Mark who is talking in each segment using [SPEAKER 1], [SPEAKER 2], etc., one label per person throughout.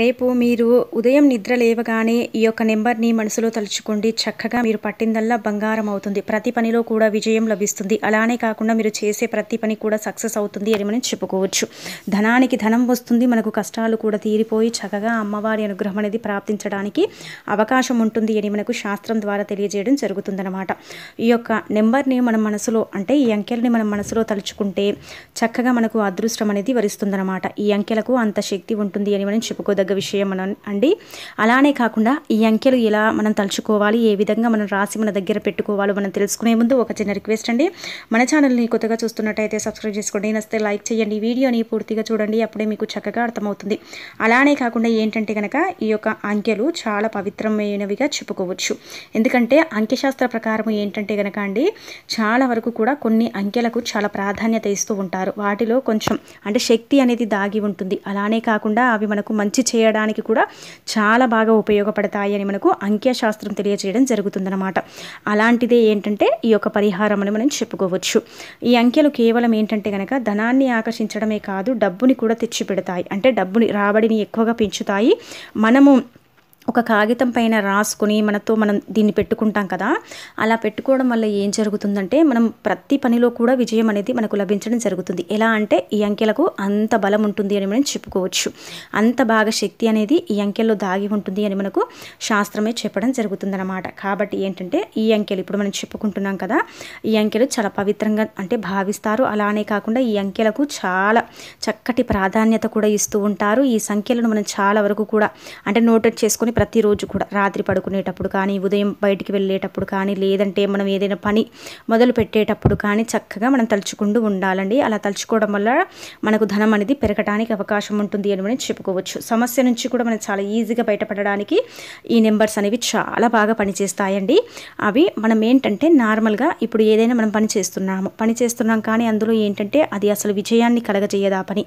[SPEAKER 1] రేపు మీరు ఉదయం నిద్ర లేవగానే ఈ యొక్క నెంబర్ని మనసులో తలుచుకోండి చక్కగా మీరు పట్టిందల్లా బంగారం అవుతుంది ప్రతి పనిలో కూడా విజయం లభిస్తుంది అలానే కాకుండా మీరు చేసే ప్రతి పని కూడా సక్సెస్ అవుతుంది అని మనం చెప్పుకోవచ్చు ధనానికి ధనం వస్తుంది మనకు కష్టాలు కూడా తీరిపోయి చక్కగా అమ్మవారి అనుగ్రహం అనేది ప్రాప్తించడానికి అవకాశం ఉంటుంది అని మనకు శాస్త్రం ద్వారా తెలియజేయడం జరుగుతుందనమాట ఈ యొక్క నెంబర్ని మనం మనసులో అంటే ఈ అంకెల్ని మనం మనసులో తలుచుకుంటే చక్కగా మనకు అదృష్టం అనేది వరిస్తుందన్నమాట ఈ అంకెలకు అంత శక్తి ఉంటుంది అని మనం చెప్పుకోవచ్చు చెప్పుకోదగ్గ విషయం మనం అండి అలానే కాకుండా ఈ అంకెలు ఎలా మనం తలుచుకోవాలి ఏ విధంగా మనం రాసి మన దగ్గర పెట్టుకోవాలో మనం తెలుసుకునే ముందు ఒక చిన్న రిక్వెస్ట్ అండి మన ఛానల్ని కొత్తగా చూస్తున్నట్టయితే సబ్స్క్రైబ్ చేసుకోండి నస్తే లైక్ చేయండి వీడియోని పూర్తిగా చూడండి అప్పుడే మీకు చక్కగా అర్థమవుతుంది అలానే కాకుండా ఏంటంటే కనుక ఈ యొక్క అంకెలు చాలా పవిత్రమైనవిగా చెప్పుకోవచ్చు ఎందుకంటే అంకెశాస్త్ర ప్రకారం ఏంటంటే కనుక అండి చాలా వరకు కూడా కొన్ని అంకెలకు చాలా ప్రాధాన్యత ఇస్తూ ఉంటారు వాటిలో కొంచెం అంటే శక్తి అనేది దాగి ఉంటుంది అలానే కాకుండా అవి మనకు మంచి చేయడానికి కూడా చాలా బాగా ఉపయోగపడతాయి అని మనకు అంక్యశాస్త్రం తెలియజేయడం జరుగుతుందన్నమాట అలాంటిదే ఏంటంటే ఈ యొక్క పరిహారం అని మనం చెప్పుకోవచ్చు ఈ అంకెలు కేవలం ఏంటంటే కనుక ధనాన్ని ఆకర్షించడమే కాదు డబ్బుని కూడా తెచ్చిపెడతాయి అంటే డబ్బుని రాబడిని ఎక్కువగా పెంచుతాయి మనము ఒక కాగితం పైన రాసుకుని మనతో మనం దీన్ని పెట్టుకుంటాం కదా అలా పెట్టుకోవడం వల్ల ఏం జరుగుతుందంటే మనం ప్రతి పనిలో కూడా విజయం అనేది మనకు లభించడం జరుగుతుంది ఎలా అంటే ఈ అంకెలకు అంత బలం ఉంటుంది అని మనం చెప్పుకోవచ్చు అంత బాగా శక్తి అనేది ఈ అంకెల్లో దాగి ఉంటుంది అని మనకు శాస్త్రమే చెప్పడం జరుగుతుందన్నమాట కాబట్టి ఏంటంటే ఈ అంకెలు ఇప్పుడు మనం చెప్పుకుంటున్నాం కదా ఈ అంకెలు చాలా పవిత్రంగా అంటే భావిస్తారు అలానే కాకుండా ఈ అంకెలకు చాలా చక్కటి ప్రాధాన్యత కూడా ఇస్తూ ఉంటారు ఈ సంఖ్యలను మనం చాలా వరకు కూడా అంటే నోటెట్ చేసుకుని ప్రతిరోజు కూడా రాత్రి పడుకునేటప్పుడు కానీ ఉదయం బయటికి వెళ్ళేటప్పుడు కానీ లేదంటే మనం ఏదైనా పని మొదలు పెట్టేటప్పుడు కానీ చక్కగా మనం తలుచుకుంటూ ఉండాలండి అలా తలుచుకోవడం వల్ల మనకు ధనం అనేది పెరగడానికి అవకాశం ఉంటుంది అని మనం చెప్పుకోవచ్చు సమస్య నుంచి కూడా మనం చాలా ఈజీగా బయటపడడానికి ఈ నెంబర్స్ అనేవి చాలా బాగా పనిచేస్తాయండి అవి మనం ఏంటంటే నార్మల్గా ఇప్పుడు ఏదైనా మనం పని చేస్తున్నాము పని చేస్తున్నాం కానీ అందులో ఏంటంటే అది అసలు విజయాన్ని కలగజేయదా పని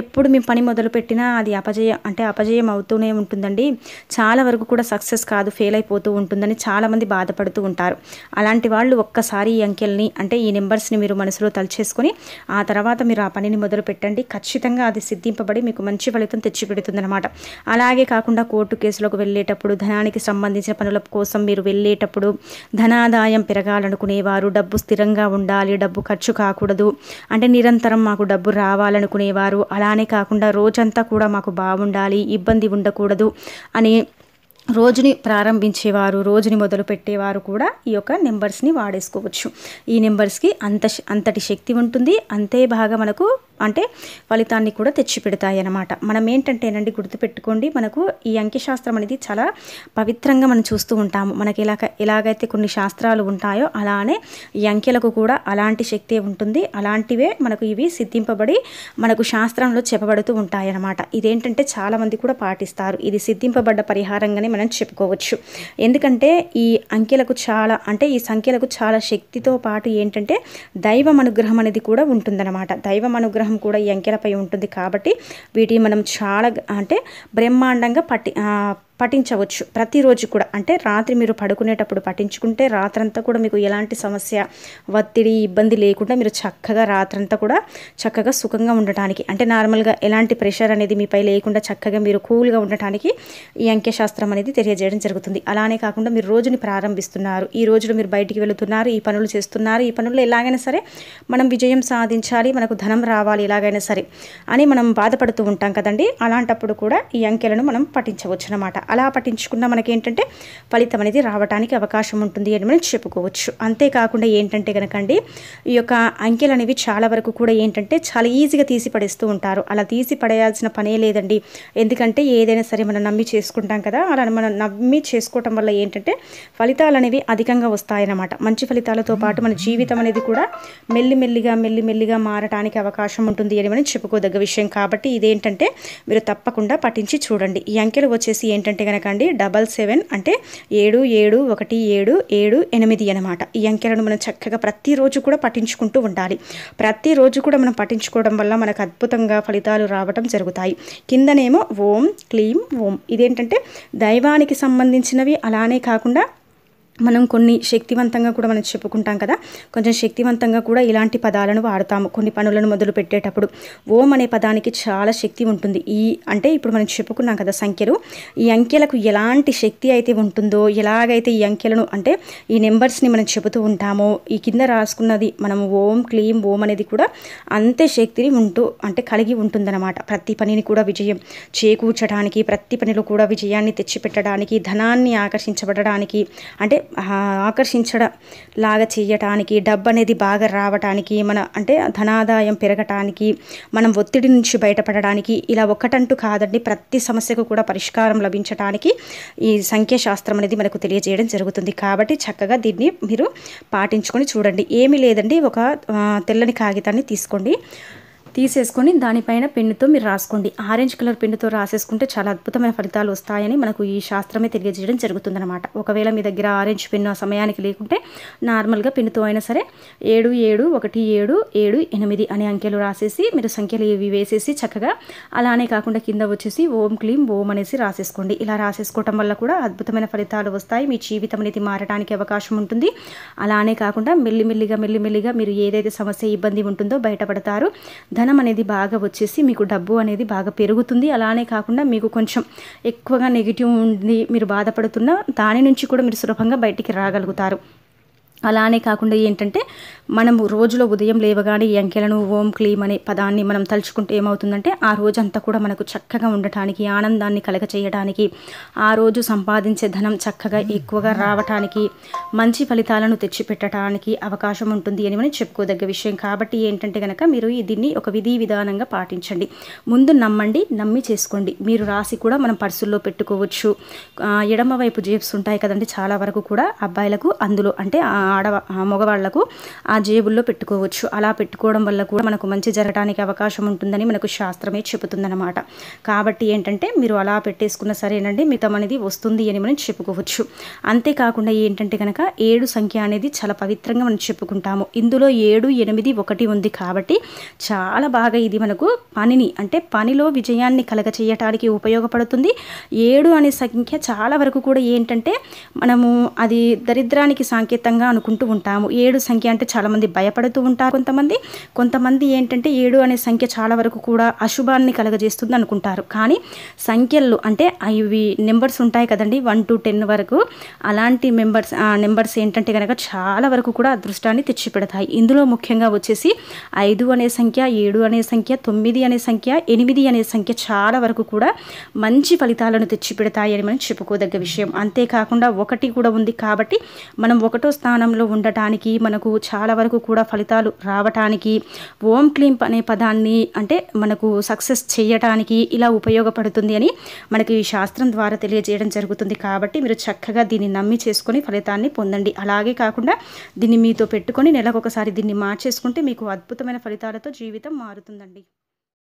[SPEAKER 1] ఎప్పుడు మేము పని మొదలు పెట్టినా అది అపజయం అంటే అపజయం అవుతూనే ఉంటుందండి చాలా చాలా వరకు కూడా సక్సెస్ కాదు ఫెయిల్ అయిపోతూ ఉంటుందని చాలామంది బాధపడుతూ ఉంటారు అలాంటి వాళ్ళు ఒక్కసారి ఈ అంకెల్ని అంటే ఈ నెంబర్స్ని మీరు మనసులో తలచేసుకొని ఆ తర్వాత మీరు ఆ పనిని మొదలు పెట్టండి ఖచ్చితంగా అది సిద్ధింపబడి మీకు మంచి ఫలితం తెచ్చిపెడుతుందన్నమాట అలాగే కాకుండా కోర్టు కేసులకు వెళ్ళేటప్పుడు ధనానికి సంబంధించిన పనుల కోసం మీరు వెళ్ళేటప్పుడు ధనాదాయం పెరగాలనుకునేవారు డబ్బు స్థిరంగా ఉండాలి డబ్బు ఖర్చు కాకూడదు అంటే నిరంతరం మాకు డబ్బు రావాలనుకునేవారు అలానే కాకుండా రోజంతా కూడా మాకు బాగుండాలి ఇబ్బంది ఉండకూడదు అని రోజుని ప్రారంభించేవారు రోజుని మొదలుపెట్టేవారు కూడా ఈ యొక్క నెంబర్స్ని వాడేసుకోవచ్చు ఈ నెంబర్స్కి అంత అంతటి శక్తి ఉంటుంది అంతే బాగా మనకు అంటే ఫలితాన్ని కూడా తెచ్చిపెడతాయి అన్నమాట మనం ఏంటంటేనండి గుర్తుపెట్టుకోండి మనకు ఈ అంక్యశాస్త్రం అనేది చాలా పవిత్రంగా మనం చూస్తూ ఉంటాము మనకి ఎలా ఎలాగైతే కొన్ని శాస్త్రాలు ఉంటాయో అలానే ఈ అంకెలకు కూడా అలాంటి శక్తి ఉంటుంది అలాంటివే మనకు ఇవి సిద్ధింపబడి మనకు శాస్త్రంలో చెప్పబడుతూ ఉంటాయన్నమాట ఇదేంటంటే చాలామంది కూడా పాటిస్తారు ఇది సిద్ధింపబడ్డ పరిహారంగానే మనం చెప్పుకోవచ్చు ఎందుకంటే ఈ అంకెలకు చాలా అంటే ఈ సంఖ్యలకు చాలా శక్తితో పాటు ఏంటంటే దైవం అనుగ్రహం అనేది కూడా ఉంటుందన్నమాట దైవం అనుగ్రహం విగ్రహం కూడా ఈ అంకెలపై ఉంటుంది కాబట్టి వీటిని మనం చాలా అంటే బ్రహ్మాండంగా పట్టి పఠించవచ్చు ప్రతిరోజు కూడా అంటే రాత్రి మీరు పడుకునేటప్పుడు పఠించుకుంటే రాత్రంతా కూడా మీకు ఎలాంటి సమస్య ఒత్తిడి ఇబ్బంది లేకుండా మీరు చక్కగా రాత్రంతా కూడా చక్కగా సుఖంగా ఉండటానికి అంటే నార్మల్గా ఎలాంటి ప్రెషర్ అనేది మీపై లేకుండా చక్కగా మీరు కూల్గా ఉండటానికి ఈ అంక్యశాస్త్రం అనేది తెలియజేయడం జరుగుతుంది అలానే కాకుండా మీరు రోజుని ప్రారంభిస్తున్నారు ఈ రోజులో మీరు బయటికి వెళుతున్నారు ఈ పనులు చేస్తున్నారు ఈ పనులు ఎలాగైనా సరే మనం విజయం సాధించాలి మనకు ధనం రావాలి ఎలాగైనా సరే అని మనం బాధపడుతూ ఉంటాం కదండి అలాంటప్పుడు కూడా ఈ అంకెలను మనం పఠించవచ్చు అనమాట అలా పట్టించుకున్నా మనకేంటంటే ఫలితం అనేది రావడానికి అవకాశం ఉంటుంది అని మనం చెప్పుకోవచ్చు అంతేకాకుండా ఏంటంటే కనుకండి ఈ యొక్క అంకెలు అనేవి చాలా వరకు కూడా ఏంటంటే చాలా ఈజీగా తీసి పడేస్తూ ఉంటారు అలా తీసి పడేయాల్సిన పనే లేదండి ఎందుకంటే ఏదైనా సరే మనం నమ్మి చేసుకుంటాం కదా అలా మనం నమ్మి చేసుకోవటం వల్ల ఏంటంటే ఫలితాలు అనేవి అధికంగా వస్తాయన్నమాట మంచి ఫలితాలతో పాటు మన జీవితం అనేది కూడా మెల్లిమెల్లిగా మెల్లిమెల్లిగా మారటానికి అవకాశం ఉంటుంది అని మనం చెప్పుకోదగ్గ విషయం కాబట్టి ఇదేంటంటే మీరు తప్పకుండా పఠించి చూడండి ఈ అంకెలు వచ్చేసి ఏంటంటే అంటే కనుకండి డబల్ సెవెన్ అంటే ఏడు ఏడు ఒకటి ఏడు ఏడు ఎనిమిది అనమాట ఈ అంకెలను మనం చక్కగా ప్రతిరోజు కూడా పఠించుకుంటూ ఉండాలి ప్రతిరోజు కూడా మనం పఠించుకోవడం వల్ల మనకు అద్భుతంగా ఫలితాలు రావడం జరుగుతాయి కిందనేమో ఓం క్లీం ఓం ఇదేంటంటే దైవానికి సంబంధించినవి అలానే కాకుండా మనం కొన్ని శక్తివంతంగా కూడా మనం చెప్పుకుంటాం కదా కొంచెం శక్తివంతంగా కూడా ఇలాంటి పదాలను వాడతాము కొన్ని పనులను మొదలు పెట్టేటప్పుడు ఓం అనే పదానికి చాలా శక్తి ఉంటుంది ఈ అంటే ఇప్పుడు మనం చెప్పుకున్నాం కదా సంఖ్యలు ఈ అంకెలకు ఎలాంటి శక్తి అయితే ఉంటుందో ఎలాగైతే ఈ అంకెలను అంటే ఈ నెంబర్స్ని మనం చెబుతూ ఉంటామో ఈ కింద రాసుకున్నది మనం ఓం క్లీం ఓం అనేది కూడా అంతే శక్తిని ఉంటూ అంటే కలిగి ఉంటుందన్నమాట ప్రతి పనిని కూడా విజయం చేకూర్చడానికి ప్రతి పనిలో కూడా విజయాన్ని తెచ్చిపెట్టడానికి ధనాన్ని ఆకర్షించబడడానికి అంటే ఆకర్షించడం లాగా చేయటానికి డబ్బు అనేది బాగా రావటానికి మన అంటే ధనాదాయం పెరగటానికి మనం ఒత్తిడి నుంచి బయటపడడానికి ఇలా ఒకటంటూ కాదండి ప్రతి సమస్యకు కూడా పరిష్కారం లభించడానికి ఈ సంఖ్యాశాస్త్రం అనేది మనకు తెలియజేయడం జరుగుతుంది కాబట్టి చక్కగా దీన్ని మీరు పాటించుకొని చూడండి ఏమీ లేదండి ఒక తెల్లని కాగితాన్ని తీసుకోండి తీసేసుకొని దానిపైన పెన్నుతో మీరు రాసుకోండి ఆరెంజ్ కలర్ పెన్నుతో రాసేసుకుంటే చాలా అద్భుతమైన ఫలితాలు వస్తాయని మనకు ఈ శాస్త్రమే తెలియజేయడం జరుగుతుందనమాట ఒకవేళ మీ దగ్గర ఆరెంజ్ పెన్ను ఆ సమయానికి లేకుంటే నార్మల్గా పెన్నుతో అయినా సరే ఏడు ఏడు ఒకటి ఏడు ఏడు ఎనిమిది అనే అంకెలు రాసేసి మీరు సంఖ్యలు ఇవి వేసేసి చక్కగా అలానే కాకుండా కింద వచ్చేసి ఓం క్లీం ఓం అనేసి రాసేసుకోండి ఇలా రాసేసుకోవటం వల్ల కూడా అద్భుతమైన ఫలితాలు వస్తాయి మీ జీవితం అనేది మారడానికి అవకాశం ఉంటుంది అలానే కాకుండా మెల్లిమెల్లిగా మెల్లిమెల్లిగా మీరు ఏదైతే సమస్య ఇబ్బంది ఉంటుందో బయటపడతారు ధనం అనేది బాగా వచ్చేసి మీకు డబ్బు అనేది బాగా పెరుగుతుంది అలానే కాకుండా మీకు కొంచెం ఎక్కువగా నెగిటివ్ ఉంది మీరు బాధపడుతున్నా దాని నుంచి కూడా మీరు సులభంగా బయటికి రాగలుగుతారు అలానే కాకుండా ఏంటంటే మనం రోజులో ఉదయం లేవగానే ఈ అంకెలను ఓం క్లీం అనే పదాన్ని మనం తలుచుకుంటే ఏమవుతుందంటే ఆ రోజంతా కూడా మనకు చక్కగా ఉండటానికి ఆనందాన్ని కలగ చేయడానికి ఆ రోజు సంపాదించే ధనం చక్కగా ఎక్కువగా రావటానికి మంచి ఫలితాలను తెచ్చిపెట్టడానికి అవకాశం ఉంటుంది అని మనం చెప్పుకోదగ్గ విషయం కాబట్టి ఏంటంటే కనుక మీరు దీన్ని ఒక విధి విధానంగా పాటించండి ముందు నమ్మండి నమ్మి చేసుకోండి మీరు రాసి కూడా మనం పర్సుల్లో పెట్టుకోవచ్చు ఎడమ వైపు జేబ్స్ ఉంటాయి కదండి చాలా వరకు కూడా అబ్బాయిలకు అందులో అంటే ఆడ మగవాళ్లకు ఆ జేబుల్లో పెట్టుకోవచ్చు అలా పెట్టుకోవడం వల్ల కూడా మనకు మంచి జరగడానికి అవకాశం ఉంటుందని మనకు శాస్త్రమే చెబుతుందన్నమాట కాబట్టి ఏంటంటే మీరు అలా పెట్టేసుకున్న సరేనండి మితం అనేది వస్తుంది అని మనం చెప్పుకోవచ్చు అంతేకాకుండా ఏంటంటే కనుక ఏడు సంఖ్య అనేది చాలా పవిత్రంగా మనం చెప్పుకుంటాము ఇందులో ఏడు ఎనిమిది ఒకటి ఉంది కాబట్టి చాలా బాగా ఇది మనకు పనిని అంటే పనిలో విజయాన్ని కలగచేయటానికి ఉపయోగపడుతుంది ఏడు అనే సంఖ్య చాలా వరకు కూడా ఏంటంటే మనము అది దరిద్రానికి సాంకేతంగా అను అనుకుంటూ ఉంటాము ఏడు సంఖ్య అంటే చాలామంది భయపడుతూ ఉంటారు కొంతమంది కొంతమంది ఏంటంటే ఏడు అనే సంఖ్య చాలా వరకు కూడా అశుభాన్ని కలగజేస్తుంది అనుకుంటారు కానీ సంఖ్యలు అంటే ఇవి నెంబర్స్ ఉంటాయి కదండి వన్ టు టెన్ వరకు అలాంటి మెంబర్స్ నెంబర్స్ ఏంటంటే కనుక చాలా వరకు కూడా అదృష్టాన్ని తెచ్చిపెడతాయి ఇందులో ముఖ్యంగా వచ్చేసి ఐదు అనే సంఖ్య ఏడు అనే సంఖ్య తొమ్మిది అనే సంఖ్య ఎనిమిది అనే సంఖ్య చాలా వరకు కూడా మంచి ఫలితాలను తెచ్చిపెడతాయి అని మనం చెప్పుకోదగ్గ విషయం అంతేకాకుండా ఒకటి కూడా ఉంది కాబట్టి మనం ఒకటో స్థానం స్థానంలో ఉండటానికి మనకు చాలా వరకు కూడా ఫలితాలు రావటానికి ఓం క్లీం అనే పదాన్ని అంటే మనకు సక్సెస్ చేయటానికి ఇలా ఉపయోగపడుతుంది అని మనకి ఈ శాస్త్రం ద్వారా తెలియజేయడం జరుగుతుంది కాబట్టి మీరు చక్కగా దీన్ని నమ్మి చేసుకొని ఫలితాన్ని పొందండి అలాగే కాకుండా దీన్ని మీతో పెట్టుకొని నెలకొకసారి దీన్ని మార్చేసుకుంటే మీకు అద్భుతమైన ఫలితాలతో జీవితం మారుతుందండి